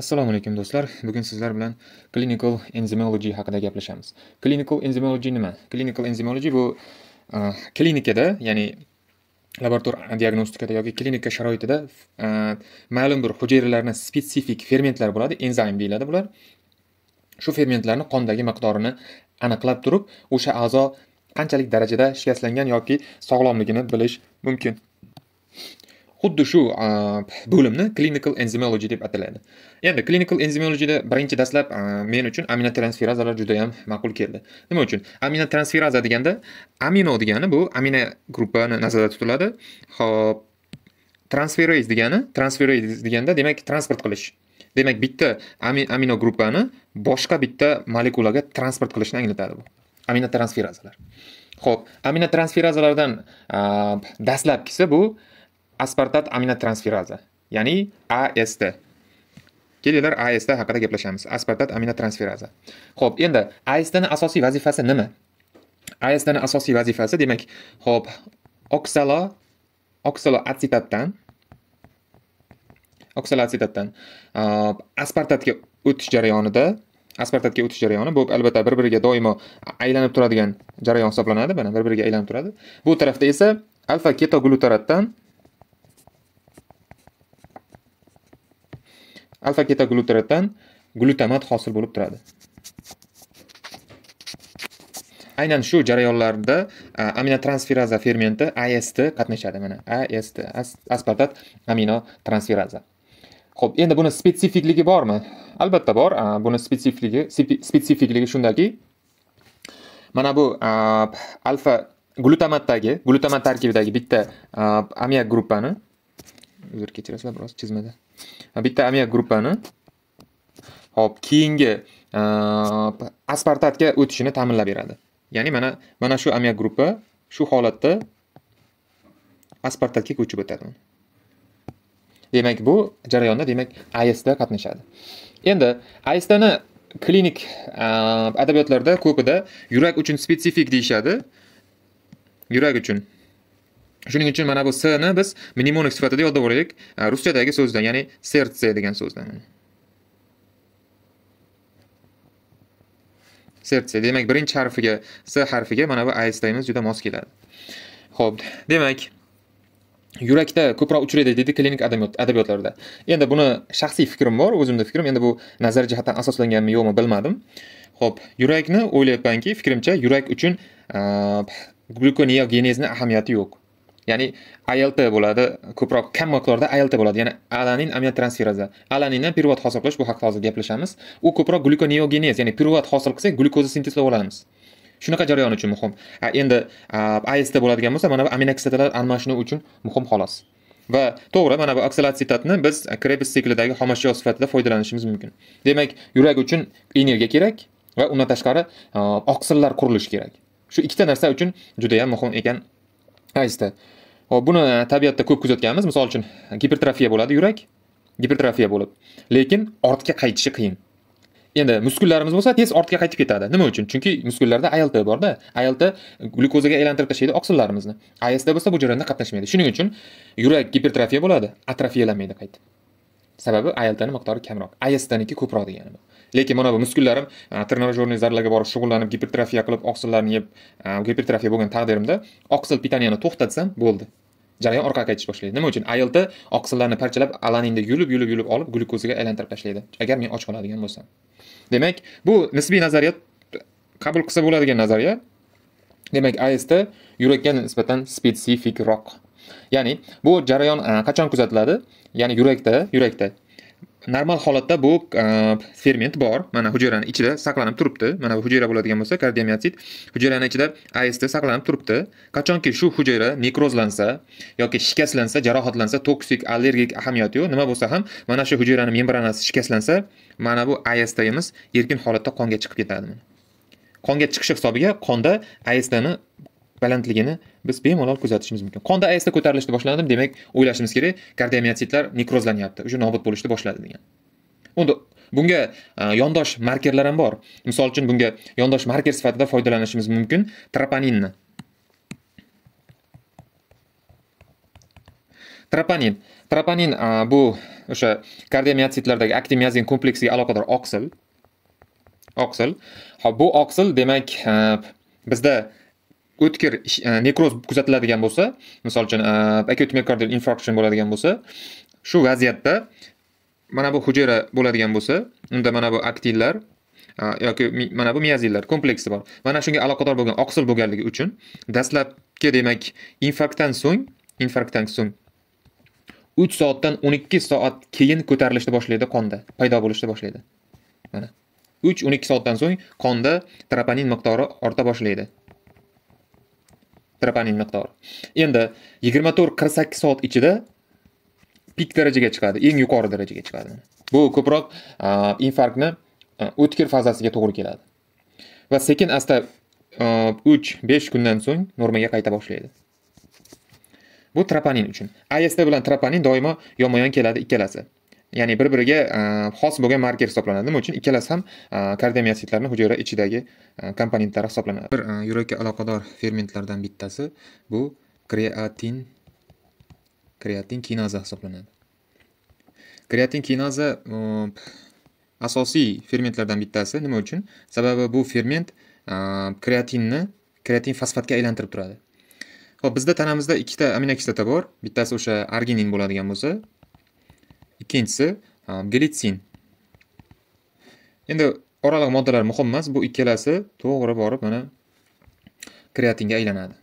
assalomu alaykum do'stlar bugun sizlar bilan clinical enzymology haqida gaplashamiz clinical enzymology nima clinical enzymology bu uh, klinikada ya'ni laborator diagnostikada yoki klinika sharoitida uh, ma'lum bir hujayralarni spetsifik fermentlar bo'ladi enzim deyiladi bular shu fermentlarni qondagi miqdorini aniqlab turib o'sha a'zo qanchalik darajada shikastlangan yoki sog'lomligini bilish mumkin xuddi shu bo'limni clinical enzymology deb ataladi endi clinical enzymologyda birinchi dastlab men uchun aminotransferazalar juda yam ma'qul keldi nima uchun aminotransferaza deganda amino degani bu amina gruppani nazarda tutiladi ho'p transferaz degani transferaz deganda demak transport qilish demak bitta amino gruppani boshqa bitta molekulaga transport qilishni anglatadi bu aminotransferazalar ho'p aminotransferazalardan dastlabkisi bu aspartat aminotransferaza, ya'ni AST. Kelinglar AST haqida gaplashamiz. Aspartat aminotransferaza. Xo'p, endi AST ning asosiy vazifasi nima? AST ning asosiy vazifasi demak, xo'p, oksalo oksalo oksaloatsitatdan aspartatga o'tish jarayonida aspartatga o'tish jarayoni bu albatta bir biriga doimo aylanib turadigan jarayon hisoblanadi mana bir biriga aylanib turadi bu tarafda esa alfa ketoglutaratdan alfa ketoglyuteratdan glutamat hosil bo'lib turadi aynan shu jarayonlarda aminotransferaza fermenti ast qatnashadi mana ast aspartat aminotransferaza ho'p endi buni spetsifikligi bormi albatta bor buni spetsifikligi spetsifikligi shundaki mana bu alfa glutamatdagi glutamat tarkibidagi bitta ammiak gruppani uzr kechirasizlar biroz chizmada bitta amiak gruppani hop keyingi e, aspartatga o'tishini ta'minlab beradi ya'ni mana mana shu amiak gruppa shu holatda aspartatga ko'chib o'tadi demak bu jarayonda demak asda qatnashadi endi asdani klinik e, adabiyotlarda ko'pida yurak uchun spetsifik deyishadi yurak uchun shuning uchun mana bu s ni biz mnemonik sifatida yodlab olaylik ruschadagi so'zdan ya'ni sertse degan so'zdan sertse demak birinchi harfiga s harfiga mana bu aystayimiz juda mos keladi ho'p demak yurakda ko'proq uchraydi deydi klinik adabiyotlarda endi buni shaxsiy fikrim bor o'zimda fikrim endi bu nazar jihatdan asoslanganmi yo'qmi bilmadim ho'p yurakni o'ylayapmanki fikrimcha yurak uchun glyukoneogenezni ahamiyati yo'q ya'ni alt bo'ladi ko'proq kam miqdorda alt bo'ladi ya'ni alanin aminotransferaza alaninni pirvat hosil qilish bu haqida hozir gaplashamiz u ko'proq glyukoneogenez ya'ni pirvat hosil qilsak glyukoza sintezlab olamiz shunaqa jarayon uchun muhim endi asda bo'ladigan bo'lsa mana bu aminokislotalar almashinuvi uchun muhim xolos va to'g'ri mana bu oksalatsetatni biz krebs siklidagi xomashyo sifatida foydalanishimiz mumkin demak yurak uchun energiya kerak va undan tashqari oqsillar qurilishi kerak shu ikkita narsa uchun judayam muhim ekan aysda hop buni tabiatda ko'p kuzatganmiz. Misol uchun gipertrofiya bo'ladi yurak, gipertrofiya bo'lib. Lekin ortga qaytishi qiyin. Endi muskullarimiz bo'lsa tez ortga qaytib ketadi. Nima uchun? Chunki muskullarda ALT borda. ALT glyukozaga aylantirib tashlaydi oqsillarimizni. ASda bo'lsa bu jarayonda qatnashmaydi. Shuning uchun yurak gipertrofiya bo'ladi, atrofiyalanmaydi qaytib. Sababi ALT miqdori kamroq, ASdaniki ko'proq degani lekin mana bu muskullarim e, trenajyorniy zarlarga borib shug'ullanib gipertrofiya qilib oqsillarni yeb e, gipertrofiya bo'lgan taqdirimda oqsil pitaniyani to'xtatsam bo'ldi jarayon orqaga qaytish boshlaydi nima uchun ilt oqsillarni parchalab alaninda yulib yulib yulib olib glyukozaga aylantirib tashlaydi agar men och qoladigan bo'lsam demak bu nisbiy nazariya qabul qilsa bo'ladigan nazariya demak asd yurakka nisbatan spesifikroq ya'ni bu jarayon e, qachon kuzatiladi ya'ni yurakda yurakda normal holatda bu e, ferment bor mana hujayrani ichida saqlanib turibdi mana bu hujayra bo'ladigan bo'lsa kardiomiotsid hujayrani ichida ast saqlanib turibdi qachonki shu hujayra nekrozlansa yoki shikastlansa jarohatlansa toksik allergik ahamiyati yo'q nima bo'lsa ham mana shu hujayrani membranasi shikastlansa mana bu astimiz erkin holatda qonga chiqib ketadi qonga chiqishi hisobiga qonda astni balandligini biz bemalol kuzatishimiz mumkin qonda asta ko'tarilishni boshladim demak o'ylashimiz kerak kardiomiyotsitlar nekrozlanyapti уже nobud bo'lishni boshladi degan unda bunga e, yondosh markerlar ham bor misol uchun bunga yondosh marker sifatida foydalanishimiz mumkin troponinni troponin troponin e, bu o'sha kardiomiyotsitlardagi aktin kompleksiga aloqador oqsil oqsil hop bu oqsil demak e, bizda o'tkir e, nekroz kuzatiladigan bo'lsa misol uchun e, akut miokardial infarction bo'ladigan bo'lsa shu vaziyatda mana bu hujayra bo'ladigan bo'lsa unda mana bu aktinlar e, yoki mana bu miyazinlar kompleksi bor mana shunga aloqador bo'lgan oqsil bo'lganligi uchun dastlabki demak infarktdan so'ng infarktdan so'ng uch soatdan o'n ikki soat keyin ko'tarilishni boshlaydi qonda paydo bo'lishni boshlaydi mana uch o'n ikki soatdan so'ng qonda troponin miqdori orta boshlaydi troponin miqdori endi yigirma to'rt qirq sakkiz soat ichida pik darajaga chiqadi eng yuqori darajaga chiqadi bu ko'proq infarktni o'tkir fazasiga to'g'ri keladi va sekin asta uch besh kundan so'ng normaga qayta boshlaydi bu troponin uchun ast bilan troponin doimo yonma yon keladi ikkalasi ya'ni bir biriga e, xos bo'lgan marker hisoblanadi nima uchun ikkalasi ham e, kardiomiositlarni hujayra ichidagi e, komponentlari hisoblanadi bir yurakka aloqador fermentlardan bittasi bu kreatin kreatin kinaza hisoblanadi kreatin kinaza asosiy fermentlardan bittasi nima uchun sababi bu ferment kreatinni kreatin fosfatga aylantirib turadi ho'p bizda tanamizda ikkita aminokislota bor bittasi o'sha arginin bo'ladigan bo'lsa Ikkinchisi e, glitsin. Endi oraliq moddalar muhim emas, bu ikkalasi to'g'ri borib mana kreatinga aylanadi.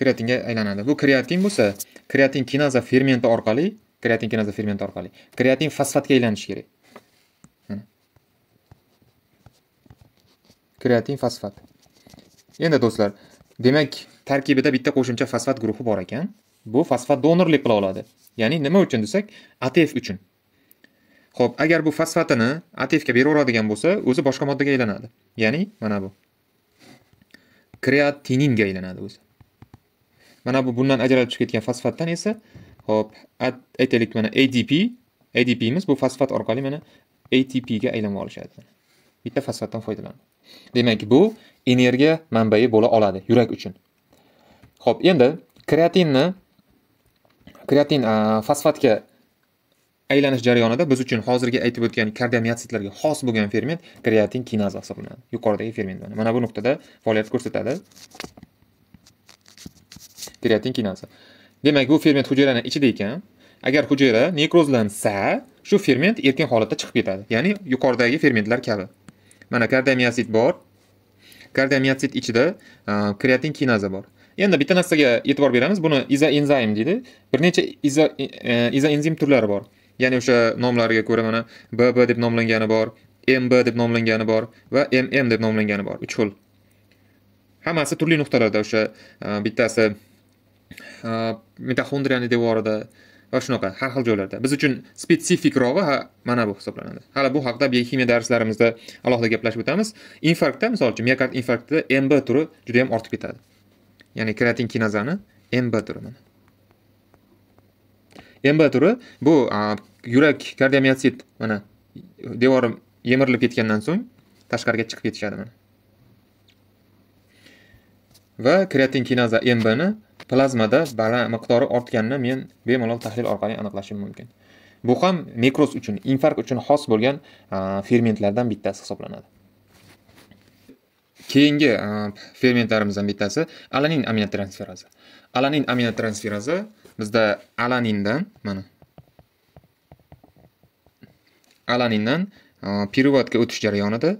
Kreatinga aylanadi. Bu kreatin bo'lsa, kreatin kinaza fermenti orqali, kreatin kinaza fermenti orqali kreatin fosfatga aylanishi kerak. kreatin fosfat. Endi do'stlar, demak, tarkibida bitta qo'shimcha fosfat guruhi bor ekan. bu fosfat donorlik qila oladi ya'ni nima uchun desak atf uchun ho'p agar bu fosfatini atfga beraveradigan bo'lsa o'zi boshqa moddaga aylanadi ya'ni mana bu kreatininga aylanadi o'zi mana bu bundan ajralib chiqib ketgan fosfatdan esa ho'p aytaylik mana adp adpimiz bu fosfat orqali mana atpga aylanib olishadi bitta fosfatdan foydalanib demak bu energiya manbai bo'la oladi yurak uchun ho'p endi kreatinni kreatin fosfatga aylanish jarayonida biz uchun hozirgi aytib o'tgan kardiomiatsitlarga xos bo'lgan ferment kreatin kinaza hisoblanadi yuqoridagi ferment mana bu nuqtada faoliyat ko'rsatadi kreatin kinaza demak bu ferment hujayrani ichida ekan agar hujayra nekrozlansa shu ferment erkin holatda chiqib ketadi ya'ni yuqoridagi fermentlar kabi mana kardiomiatsit bor kardiomiatsit ichida kreatin kinaza bor endi bitta narsaga e'tibor beramiz buni izoenzim deydi bir necha izo e, e, izoenzim turlari bor ya'ni o'sha nomlariga ko'ra mana bb deb nomlangani bor mb deb nomlangani bor va mm deb nomlangani bor uch xil hammasi turli nuqtalarda o'sha e, bittasi mitoxondriyani devorida va shunaqa har xil joylarda biz uchun spetsifikrog'i mana bu hisoblanadi hali bu haqida biokimiya darslarimizda alohida gaplashib o'tamiz infarktda misol uchun miokard infarktida mb turi juda yam ortib ketadi ya'ni kreatin kinazani mb turi mana mb turi bu yurak kardiomiyotsit mana devori yemirilib ketgandan so'ng tashqariga chiqib ketishadi mana va kreatin kinaza mbni plazmada baland miqdori ortganini men bemalol tahlil orqali aniqlashim mumkin bu ham nekroz uchun infarkt uchun xos bo'lgan fermentlardan bittasi hisoblanadi keyingi e, fermentlarimizdan bittasi alanin aminotransferazi alanin aminotransferazi bizda alanindan mana alanindan e, piruvotga o'tish jarayonida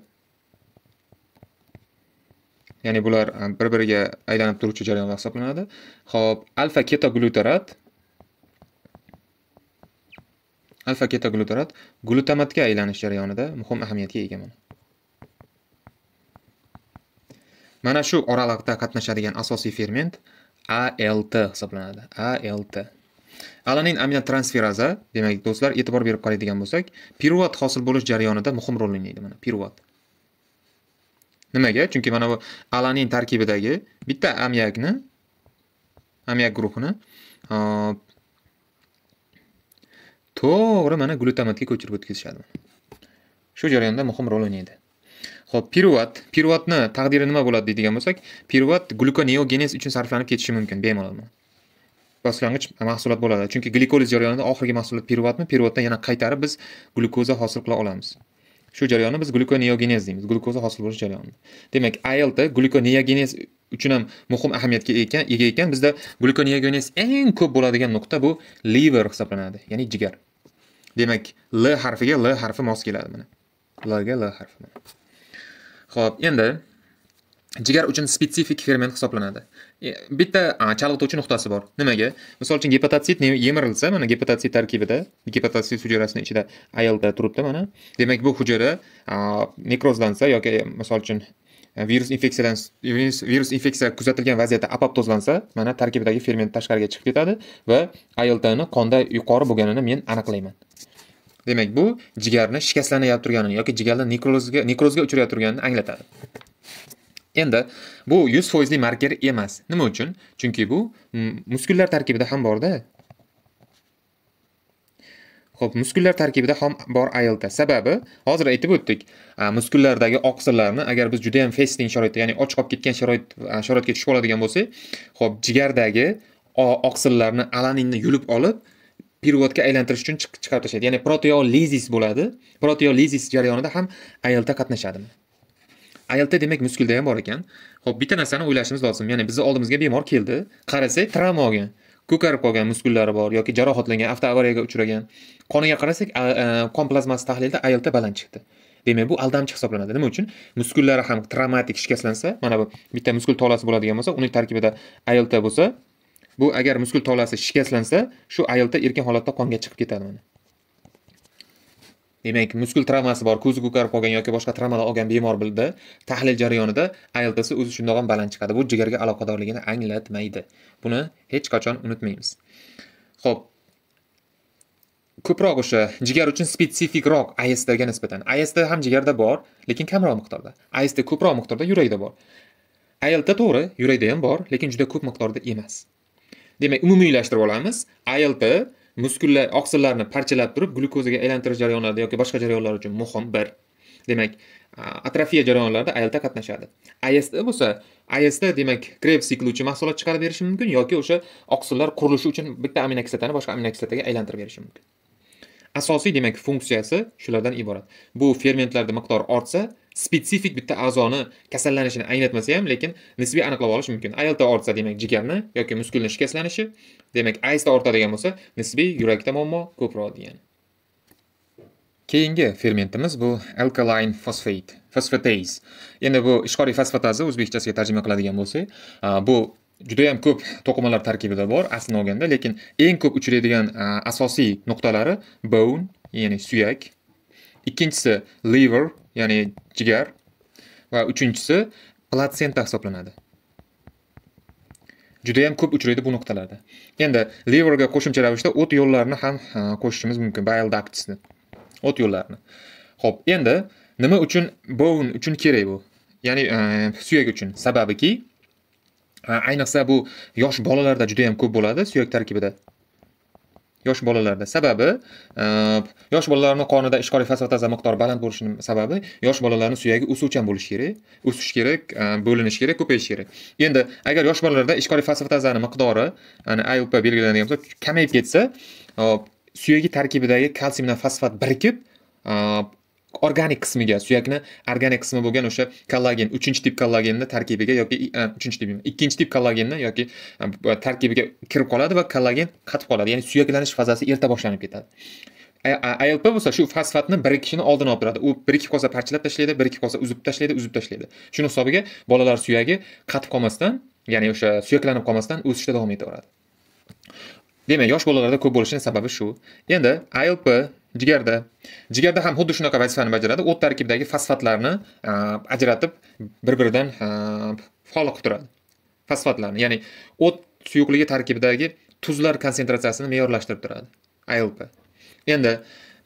ya'ni bular e, bir biriga aylanib turuvchi jarayonlar hisoblanadi ho'p alfa ketoglyutarat alfa ketoglyutarat glutamatga aylanish jarayonida muhim ahamiyatga ega mana mana shu oraliqda qatnashadigan asosiy ferment alt hisoblanadi alt alanin aminotransferaza demak do'stlar e'tibor berib qaraydigan bo'lsak pirvat hosil bo'lish jarayonida muhim rol o'ynaydi mana pirvat nimaga chunki mana bu alanin tarkibidagi bitta amyakni amyak guruhini to'g'ri mana glutamatga ko'chirib o'tkazishadi shu jarayonda muhim rol o'ynaydi ho'p pirvat pirvatni taqdiri nima bo'ladi deydigan bo'lsak pirvat glyukoneogenez uchun sarflanib ketishi mumkin bemalol boshlang'ich mahsulot bo'ladi chunki glikoliz jarayonida oxirgi mahsulot pirvatmi pirvatdan yana qaytarib biz glyukoza hosil qila olamiz shu jarayonni biz glyukoneogenez deymiz glyukoza hosil bo'lish jarayoni demak alt glyukoneogenez uchun ham muhim ahamiyatga ekan ega ekan bizda glyukoneogenez eng ko'p bo'ladigan nuqta bu liver hisoblanadi ya'ni jigar demak l harfiga l harfi mos keladi mana l ga l harfi Xo'p, endi jigar uchun spetsifik ferment hisoblanadi e, bitta chalg'ituvchi nuqtasi bor nimaga misol uchun gepatotsit yemirilsa mana gepatotsit tarkibida gepatotsit hujayrasini ichida alda turibdi mana demak bu hujayra nekrozlansa yoki misol uchun e, virus infeksiyadan virus, virus infeksiya kuzatilgan vaziyatda apoptozlansa mana tarkibidagi ferment tashqariga chiqib ketadi va altni qonda yuqori bo'lganini men aniqlayman demak bu jigarni shikastlanib turganini yoki jigarda nekrozga nekrozga uchrab turganini anglatadi endi bu yuz foizli marker emas nima uchun chunki bu muskullar tarkibida ham borda ho'p muskullar tarkibida ham bor ilta sababi hozir aytib o'tdik muskullardagi oqsillarni agar biz juda yam fasting sharoitda ya'ni och qolib ketgan sharoit sharoitga tushib qoladigan bo'lsak ho'p jigardagi oqsillarni alaninni yulib olib pirvodga aylantirish uchun chiqarib tashlaydi ya'ni proteolizis bo'ladi proteolizis jarayonida ham alta qatnashadimi alta demak muskulda ham bor ekan ho'p bitta narsani o'ylashimiz lozim ya'ni bizni oldimizga bemor keldi qarasak travma olgan ko'karib qolgan muskullari bor yoki jarohatlangan avtoavariyaga uchragan qoniga qarasak e, qon plazmasi tahlilida alta baland chiqdi demak bu aldamchi hisoblanadi nima uchun muskullari ham travmatik shikastlansa mana bu bitta muskul tolasi bo'ladigan bo'lsa uning tarkibida alta bo'lsa bu agar muskul tolasi shikastlansa shu ayolda erkin holatda qonga chiqib ketadi mana demak muskul travmasi bor ko'zi ko'karib qolgan yoki boshqa travmalar olgan bemor bilda tahlil jarayonida aldsi o'zi shundoq ham baland chiqadi bu jigarga aloqadorligini anglatmaydi buni hech qachon unutmaymiz ho'p ko'proq o'sha jigar uchun spesifikroq asdga nisbatan asda ham jigarda bor lekin kamroq miqdorda asda ko'proq miqdorda yurakda bor aylta to'g'ri yurakda ham bor lekin juda ko'p miqdorda emas demak umumiylashtirib olamiz alp muskullar oqsillarni parchalab turib glyukozaga aylantirish jarayonlarida yoki boshqa jarayonlar uchun muhim bir demak atrofiya jarayonlarida alta qatnashadi asda bo'lsa asda demak krebs uchun mahsulot chiqarib berishi mumkin yoki o'sha oqsillar qurilishi uchun bitta aminokislotani boshqa aminokislotaga aylantirib berishi mumkin asosiy demak funksiyasi shulardan iborat bu fermentlarda miqdor ortsa spetsifik bitta a'zoni kasallanishini anglatmasa ham lekin nisbiy aniqlab olish mumkin alta ortsa demak jigarni yoki muskulni shikastlanishi demak aysda ortadigan bo'lsa nisbiy yurakda muammo ko'proq degan keyingi fermentimiz bu alkaline fosfat fosfatase endi bu ishqoriy fosfataza o'zbekchasiga tarjima qiladigan bo'lsak bu judayam ko'p to'qimalar tarkibida bor aslini olganda lekin eng ko'p uchraydigan asosiy nuqtalari bone ya'ni suyak ikkinchisi liver ya'ni jigar va uchinchisi platsenta hisoblanadi juda yam ko'p uchraydi bu nuqtalarda endi liverga qo'shimcha ravishda o't yo'llarini ham qo'shishimiz mumkin bile ductsni o't yo'llarini ho'p endi nima uchun bone uchun kerak bu ya'ni e, suyak uchun sababiki ayniqsa bu yosh bolalarda juda yam ko'p bo'ladi suyak tarkibida yosh bolalarda sababi e, yosh bolalarni qonida ishqoriy fosfataza miqdori baland bo'lishini sababi yosh bolalarni suyagi o'suvchan bo'lishi kerak o'sishi kerak e, bo'linishi kerak ko'payishi kerak endi agar yosh bolalarda ishqoriy fosfatazani miqdori ana iup belgilangan bo'lsa kamayib ketsa suyagi tarkibidagi kalsiy bilan fosfat birikib e, organik qismiga suyakni organik qismi bo'lgan o'sha kollagen uchinchi tip kollagenni tarkibiga yoki uchinchi tip ikkinchi tip kollagenni yoki tarkibiga kirib qoladi va kollagen qatib qoladi ya'ni suyaklanish fazasi erta boshlanib ketadi alp bo'lsa shu fosfatni birikishini oldini olib turadi u bir ikki kosa parchalab tashlaydi bir ikki kosa uzib tashlaydi uzib tashlaydi shuni hisobiga bolalar suyagi qatib qolmasdan ya'ni o'sha suyaklanib qolmasdan o'sishda davom etaveradi demak yosh bolalarda ko'p bo'lishini sababi shu endi alp jigarda jigarda ham xuddi shunaqa vazifani bajaradi o't tarkibidagi fosfatlarni ajratib bir biridan qilib turadi fosfatlarni ya'ni o't suyuqligi tarkibidagi tuzlar konsentratsiyasini me'yorlashtirib turadi alp endi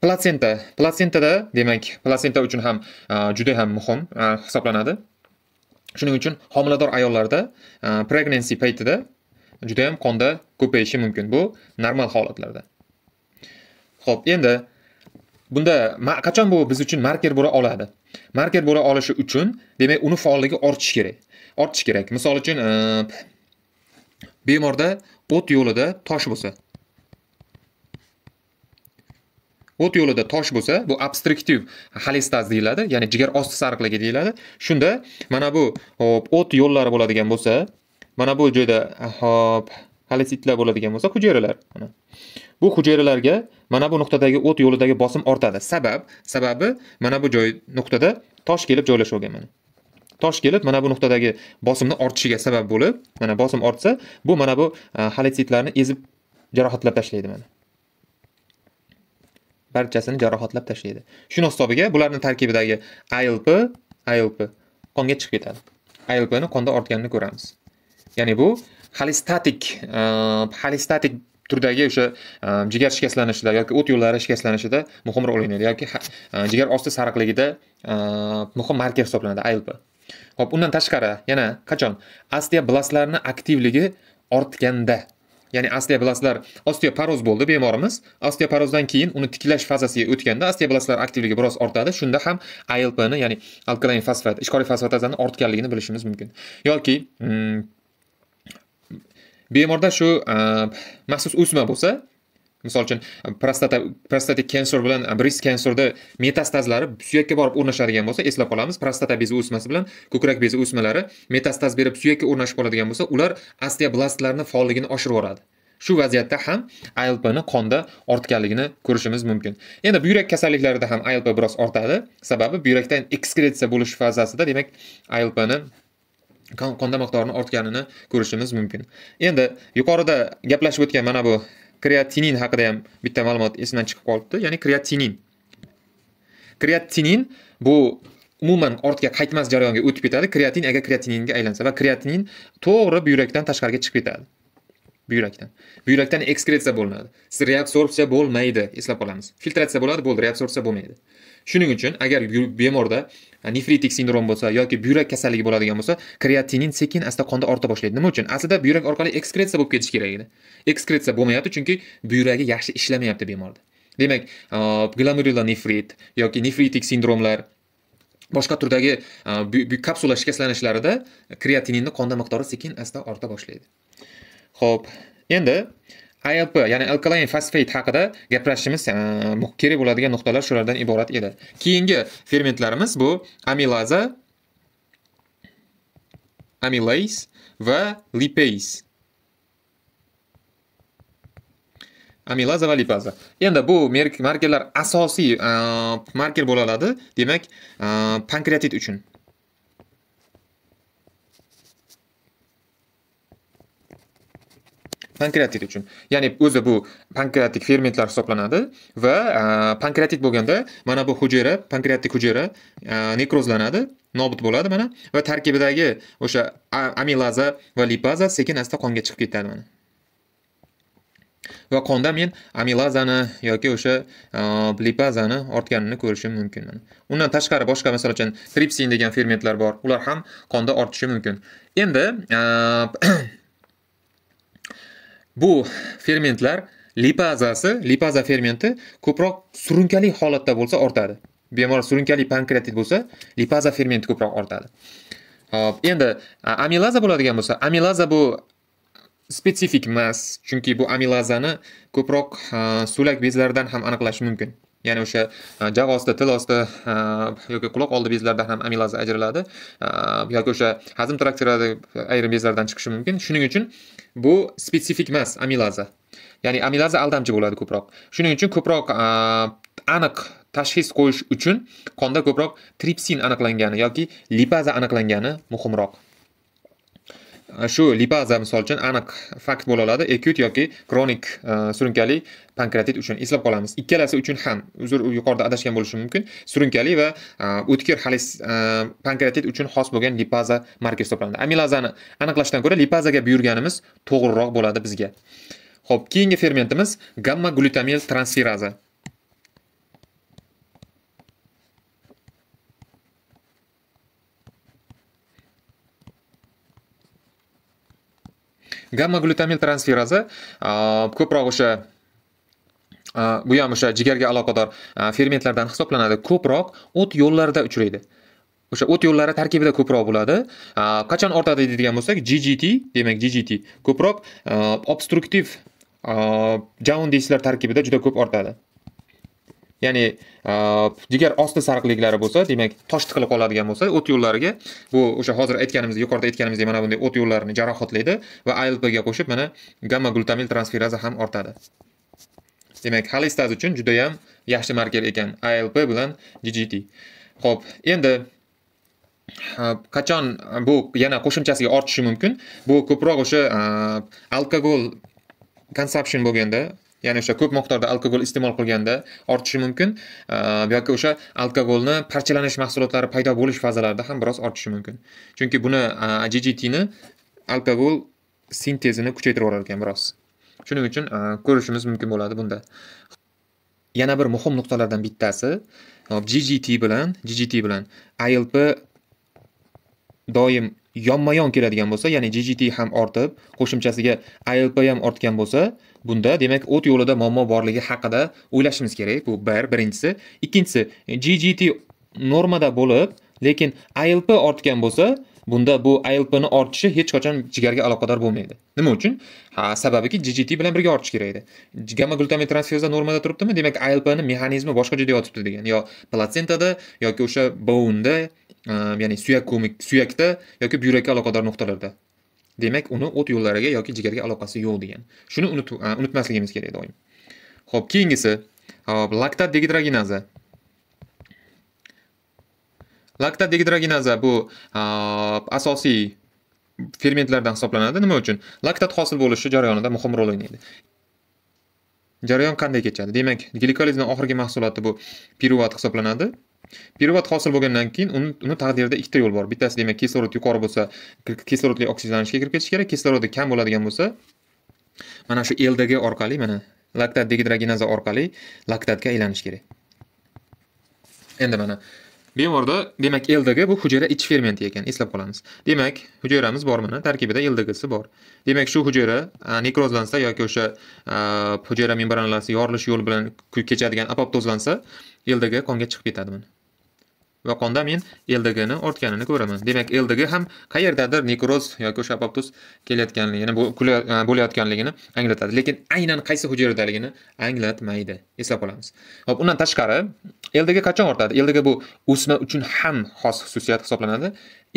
platsenta platsentada demak platsenta uchun ham juda ham muhim hisoblanadi shuning uchun homilador ayollarda pregnancy paytida juda ham qonda ko'payishi mumkin bu normal holatlarda ho'p endi bunda qachon bu biz uchun marker bo'la oladi marker bo'la olishi uchun demak uni faolligi ortishi kerak ortishi kerak misol uchun e, bemorda o't yo'lida tosh bo'lsa o't yo'lida tosh bo'lsa bu abstraktiv xolestaz deyiladi ya'ni jigar osti sariqligi deyiladi shunda mana bu hop o't yo'llari bo'ladigan bo'lsa mana bu joyda hop kalotsitlar bo'ladigan bo'lsa hujayralar mana bu hujayralarga mana bu nuqtadagi o't yo'lidagi bosim ortadi sabab sababi mana bu joy nuqtada tosh kelib joylashib olgan mana tosh kelib mana bu nuqtadagi bosimni ortishiga sabab bo'lib mana bosim ortsa bu mana bu halitsitlarni e, ezib jarohatlab tashlaydi mana barchasini jarohatlab tashlaydi shuni hisobiga bularni tarkibidagi alp alp qonga chiqib ketadi alpni qonda ortganini ko'ramiz ya'ni bu xolistatik e, xolistatik turdagi o'sha e, jigar shikastlanishida yoki o't yo'llari shikastlanishida muhim rol o'ynaydi yoki e, jigar osti sariqligida muhim marker hisoblanadi alp ho'p undan tashqari yana qachon osteoblastlarni aktivligi ortganda ya'ni osteoblastlar osteoporoz bo'ldi bemorimiz osteoporozdan keyin uni tiklash fazasiga o'tganda osteoblastlar aktivligi biroz ortadi shunda ham alpni ya'ni alkalin fosfat ishkoriy fosfatazani ortganligini bilishimiz mumkin yoki mm, bemorda shu e, maxsus o'sma bo'lsa misol uchun prostata prostatik kanser bilan e, bris kanserda metastazlari suyakka borib o'rnashadigan bo'lsa eslab qolamiz prostata bezi o'smasi bilan ko'krak bezi o'smalari metastaz berib suyakka o'rnashib qoladigan bo'lsa ular osteoblastlarni faolligini oshirib yuboradi shu vaziyatda ham ilpni qonda ortganligini ko'rishimiz mumkin endi buyrak kasalliklarida ham ilp biroz ortadi sababi buyrakdan ekskretsiya bo'lish fazasida demak ilpni qonda miqdorini ortganini ko'rishimiz mumkin endi yuqorida gaplashib o'tgan mana bu kreatinin haqida ham bitta ma'lumot esimdan chiqib qolibdi ya'ni kreatinin kreatinin bu umuman ortga qaytmas jarayonga o'tib ketadi kreatin agar kreatininga aylansa va kreatinin to'g'ri buyrakdan tashqariga chiqib ketadi buyrakdan buyrakdan ekskretsiya bo'linadi siz reabsorpsiya bo'lmaydi eslab qolamiz filtratsiya bo'ladi bo'ldi reabsorpsiya bo'lmaydi shuning uchun agar bemorda nefritik sindrom bo'lsa yoki buyrak kasalligi bo'ladigan bo'lsa kreatinin sekin asta qonda orta boshlaydi nima uchun aslida buyrak orqali ekskretsiya bo'lib ketishi kerak edi ekskretsiya bo'lmayapti chunki buyragi yaxshi ishlamayapti bemorda demak glomerulonefrit yoki nefritik sindromlar boshqa turdagi kapsula shikastlanishlarida kreatininni qonda miqdori sekin asta orta boshlaydi ho'p endi alp ya'ni alkaline fosfat haqida gapirishimiz eh, kerak bo'ladigan nuqtalar shulardan iborat edi keyingi fermentlarimiz bu amilaza amilase va lipase amilaza va lipaza endi bu markerlar asosiy eh, marker bo'la oladi demak eh, pankreatit uchun pankreatit uchun ya'ni o'zi bu pankreatik fermentlar hisoblanadi va e, pankreatit bo'lganda mana bu hujayra pankreatik hujayra e, nekrozlanadi nobud bo'ladi mana va tarkibidagi o'sha amilaza va lipaza sekin asta qonga chiqib ketadi mana va qonda men amilazani yoki o'sha e, lipazani ortganini ko'rishim mumkin undan tashqari boshqa masalan uchun tripsin degan fermentlar bor ular ham qonda ortishi mumkin endi bu fermentlar lipazasi lipaza fermenti ko'proq surunkali holatda bo'lsa ortadi bemor surunkali pankreatit bo'lsa lipaza fermenti ko'proq ortadi hop endi amilaza bo'ladigan bo'lsa amilaza bu spetsifik emas chunki bu amilazani ko'proq so'lak bezlaridan ham aniqlash mumkin ya'ni o'sha e, jag' osti til osti e, yoki quloq oldi bezlarida ham amilaza ajraladi e, yoki o'sha hazm traktirada ayrim bezlardan chiqishi mumkin shuning uchun bu spetsifik emas amilaza ya'ni amilaza aldamchi bo'ladi ko'proq shuning uchun ko'proq aniq tashxis qo'yish uchun qonda ko'proq tripsin aniqlangani yoki lipaza aniqlangani muhimroq shu lipaza misol uchun aniq fakt bo'la oladi ekut yoki kronik e, surunkali pankreatit uchun eslab qolamiz ikkalasi uchun ham uzr yuqorida adashgan bo'lishim mumkin surunkali va e, o'tkir xalis e, pankreatit uchun xos bo'lgan lipaza markaz hisoblanadi amilazani aniqlashdan ko'ra lipazaga buyurganimiz to'g'riroq bo'ladi bizga ho'p keyingi fermentimiz gamma glutamil transferaza gamma glutamin transferasi ko'proq o'sha bu ham o'sha jigarga aloqador fermentlardan hisoblanadi ko'proq o't yo'llarida uchraydi o'sha o't yo'llari tarkibida ko'proq bo'ladi qachon ortadi deydigan bo'lsak ggt demak ggt ko'proq obstruktiv jaun deyslar tarkibida juda ko'p ortadi ya'ni e, jigar osti sariqliklari bo'lsa demak tosh tiqilib qoladigan bo'lsa o't yo'llariga bu o'sha hozir aytganimizdek yuqorida aytganimizdek mana bunday o't yo'llarini jarohatlaydi va alpga qo'shib mana gamma glutamil transferaza ham ortadi demak xolestaz uchun juda yam yaxshi marker ekan alp bilan ggt ho'p endi qachon bu yana qo'shimchasiga ortishi mumkin bu ko'proq o'sha e, alkogol konsapshion bo'lganda ya'ni o'sha ko'p miqdorda alkogol iste'mol qilganda ortishi mumkin yoki o'sha alkogolni parchalanish mahsulotlari paydo bo'lish fazalarida ham biroz ortishi mumkin chunki buni ggtni alkogol sintezini kuchaytirib yuborar ekan biroz shuning uchun ko'rishimiz mumkin bo'ladi bunda yana bir muhim nuqtalardan bittasi ggt bilan ggt bilan alp doim yonma yon keladigan bo'lsa ya'ni ggt ham ortib qo'shimchasiga alp ham ortgan bo'lsa bunda demak o't yo'lida muammo borligi haqida o'ylashimiz kerak bu bir birinchisi ikkinchisi ggt normada bo'lib lekin alp ortgan bo'lsa bunda bu alpni ortishi hech qachon jigarga aloqador bo'lmaydi nima uchun ha sababiki ggt bilan birga ortishi kerak edi gamma glutamin transferza normada turibdimi demak alpni mexanizmi boshqa joyda yotibdi degan yo platsentada yoki o'sha bounda ehm, ya'ni suyak ko'mik suyakda yoki buyrakka aloqador nuqtalarda demak uni o't yo'llariga yoki jigarga aloqasi yo'q degan shuni unutmasligimiz kerak doim ho'p keyingisi hop laktat degidroginaza laktat degidroginaza bu asosiy fermentlardan hisoblanadi nima uchun laktat hosil bo'lishi jarayonida muhim rol o'ynaydi jarayon qanday kechadi demak glikolizning oxirgi mahsuloti bu piruvat hisoblanadi pirvat hosil bo'lgandan keyin uni taqdirida ikkita yo'l bor. Bittasi demak kislorod yuqori bo'lsa, kislorodli oksidlanishga kirib ketish kerak. Kislorodi kam bo'ladigan bo'lsa, mana shu LDG orqali, mana laktat dehidrogenaza orqali laktatga aylanish kerak. Endi mana bemorda demak ldg bu hujayra ich fermenti ekan eslab qolamiz demak hujayramiz bormini tarkibida ldgsi bor demak shu hujayra nekrozlansa yoki o'sha hujayra membranalasi yorilish yo'li bilan kechadigan apoptozlansa ldg konga chiqib ketadi yoqonda men ldgni ortganini ko'raman demak ldg ham qayerdadir nekroz yoki o'sha apoptoz kelayotganligini e, bo'layotganligini anglatadi lekin aynan qaysi hujayradaligini anglatmaydi eslab qolamiz hop undan tashqari ldg qachon ortadi ldg bu o'sma uchun ham xos xususiyat hisoblanadi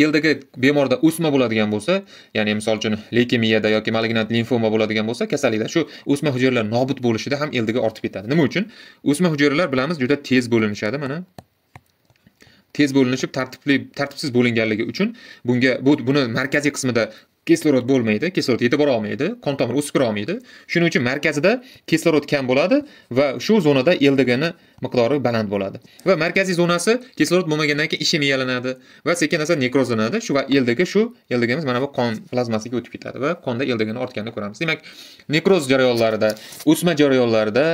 ldg bemorda o'sma bo'ladigan bo'lsa ya'ni misol uchun leykemiyada yoki malignant limfoma bo'ladigan bo'lsa kasallikda shu o'sma hujayralar nobud bo'lishida ham ldg ortib ketadi nima uchun o'sma hujayralar bilamiz juda tez bo'linishadi mana tez bo'linishib tartibli tartibsiz bo'linganligi uchun bunga bu buni markaziy qismida kislorod bo'lmaydi kislorod yetib bora olmaydi qon tomir o'sib kira olmaydi shuning uchun markazida kislorod kam bo'ladi va shu zonada ldgni miqdori baland bo'ladi va markaziy zonasi kislorod bo'lmagandan keyin ishemiyalanadi va sekin asta nekrozlanadi shu va ldg shu eldagimiz mana bu qon plazmasiga o'tib ketadi va qonda ldgni ortganini ko'ramiz demak nekroz jarayonlarida o'sma jarayonlarida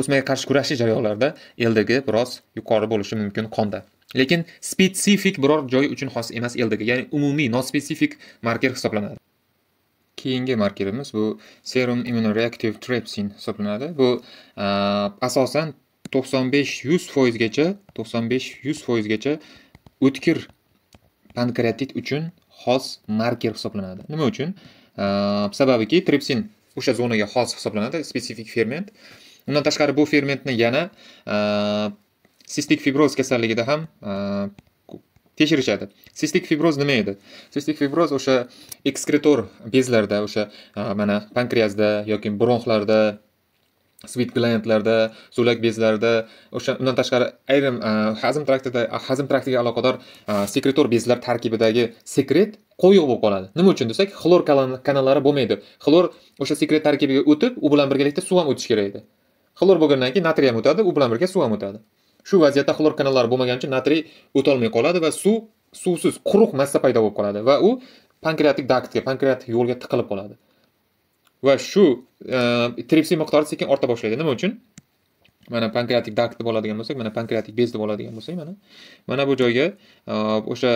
o'smaga qarshi kurashish jarayonlarida ldg biroz yuqori bo'lishi mumkin qonda lekin spetsifik biror joy uchun xos emas ldg ya'ni umumiy nospetsifik marker hisoblanadi keyingi markerimiz bu serum immunoreactive trypsin hisoblanadi bu asosan 95 100 yuz foizgacha 100 gacha yuz foizgacha o'tkir pankreatit uchun xos marker hisoblanadi nima uchun sababiki tripsin o'sha zonaga xos hisoblanadi spetsifik ferment undan tashqari bu fermentni yana sistik fibroz kasalligida ham e, tekshirishadi sistik fibroz nima edi sistik fibroz o'sha ekskretor bezlarda o'sha e, mana pankreasda yoki bronxlarda sweet glandlarda so'lak bezlarida o'sha undan tashqari ayrim e, hazm traktida hazm traktiga aloqador sekretor bezlar tarkibidagi sekret qo'yiq bo'lib qoladi nima uchun desak xlor kanallari bo'lmaydi xlor o'sha sekret tarkibiga o'tib u bilan birgalikda suv ham o'tishi kerak edi xlor bo'lgandan keyin natriy ham o'tadi u bilan birga suv ham o'tadi shu vaziyatda xlor kanallari bo'lmagani uchun natriy o'tolmay qoladi va suv suvsiz quruq massa paydo bo'lib qoladi va u pankreatik daktga pankreatik yo'lga tiqilib qoladi va shu e, tripsin miqdori sekin orta boshlaydi nima uchun mana pankreatik dakt deb oladigan bo'lsak mana pankreatik bez deb oladigan bo'lsak mana mana bu joyga e, o'sha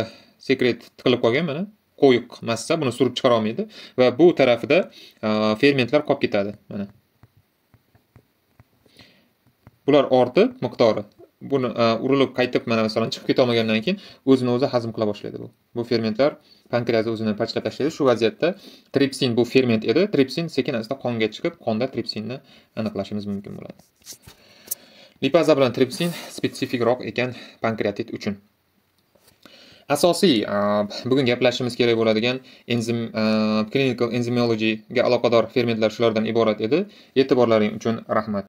sekret tiqilib qolgan mana qo'yiq massa buni surib chiqara olmaydi va bu tarafida e, fermentlar qolib ketadi mana bular ortib miqdori buni e, urilib qaytib mana masalan chiqib ketolmagandan keyin o'zini o'zi hazm qila boshlaydi bu bu fermentlar pankreas o'zini pachqa tashlaydi shu vaziyatda tripsin bu ferment edi tripsin sekin asta qonga chiqib qonda tripsinni aniqlashimiz mumkin bo'ladi lipaza bilan tripsin spetsifikroq ekan pankreatit uchun asosiy e, bugun gaplashishimiz kerak bo'ladigan enzim e, clinical enzymologyga aloqador fermentlar shulardan iborat edi e'tiborlaring uchun rahmat